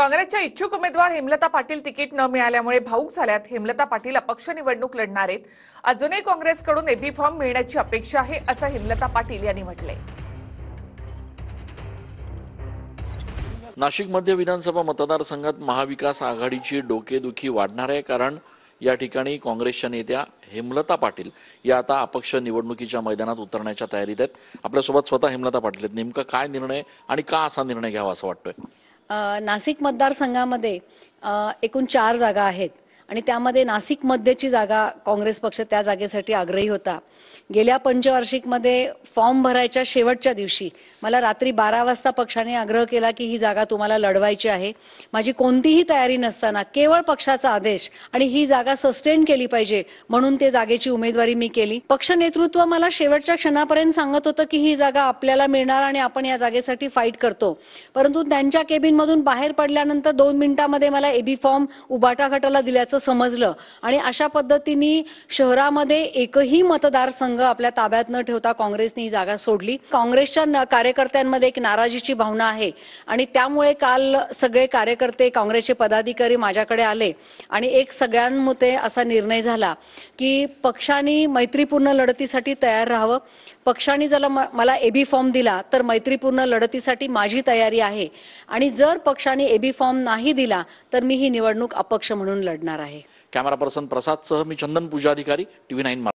काँग्रेसच्या इच्छुक उमेदवार हेमलता पाटील तिकीट न मिळाल्यामुळे भाऊक झाल्यात हेमलता पाटील अपक्ष निवडणूक लढणार आहेत अजूनही काँग्रेसकडून एबी फॉर्म मिळण्याची अपेक्षा आहे असं हेमलता पाटील यांनी म्हटलंय नाशिक मध्य विधानसभा मतदारसंघात महाविकास आघाडीची डोकेदुखी वाढणार आहे कारण या ठिकाणी काँग्रेसच्या नेत्या हेमलता पाटील या आता अपक्ष निवडणुकीच्या मैदानात उतरण्याच्या तयारीत आहेत आपल्यासोबत स्वतः हेमलता पाटील आहेत नेमका काय निर्णय आणि का असा निर्णय घ्यावा असं वाटतोय नाशिक मतदारसंघामध्ये एकूण चार जागा आहेत आणि त्यामध्ये नाशिकमध्येची जागा काँग्रेस पक्ष त्या जागेसाठी आग्रही होता गेल्या पंचवार्षिकमध्ये फॉर्म भरायच्या शेवटच्या दिवशी मला रात्री बारा वाजता पक्षाने आग्रह केला की ही जागा तुम्हाला लढवायची आहे माझी कोणतीही तयारी नसताना केवळ पक्षाचा आदेश आणि ही जागा सस्टेन केली पाहिजे म्हणून ते जागेची उमेदवारी मी केली पक्ष नेतृत्व मला शेवटच्या क्षणापर्यंत सांगत होतं की ही जागा आपल्याला मिळणार आणि आपण या जागेसाठी फाईट करतो परंतु त्यांच्या केबिनमधून बाहेर पडल्यानंतर दोन मिनिटांमध्ये मला एबी फॉर्म उबाटाघाटाला दिल्याचं समजलं आणि अशा पद्धतीने शहरामध्ये एकही मतदारसंघ आपल्या ताब्यात न ठेवता काँग्रेसने ही जागा सोडली काँग्रेसच्या कार्यकर्त्यांमध्ये एक नाराजीची भावना आहे आणि त्यामुळे काल सगळे कार्यकर्ते काँग्रेसचे पदाधिकारी माझ्याकडे आले आणि एक सगळ्यांमध्ये असा निर्णय झाला की पक्षाने मैत्रीपूर्ण लढतीसाठी तयार राहावं पक्षाने जर मला एबी फॉर्म दिला तर मैत्रीपूर्ण लढतीसाठी माझी तयारी आहे आणि जर पक्षाने एबी फॉर्म नाही दिला तर मी ही निवडणूक अपक्ष म्हणून लढणार आहे कॅमेरा पर्सन सह मी चंदन पूजा अधिकारी टीव्ही नाईन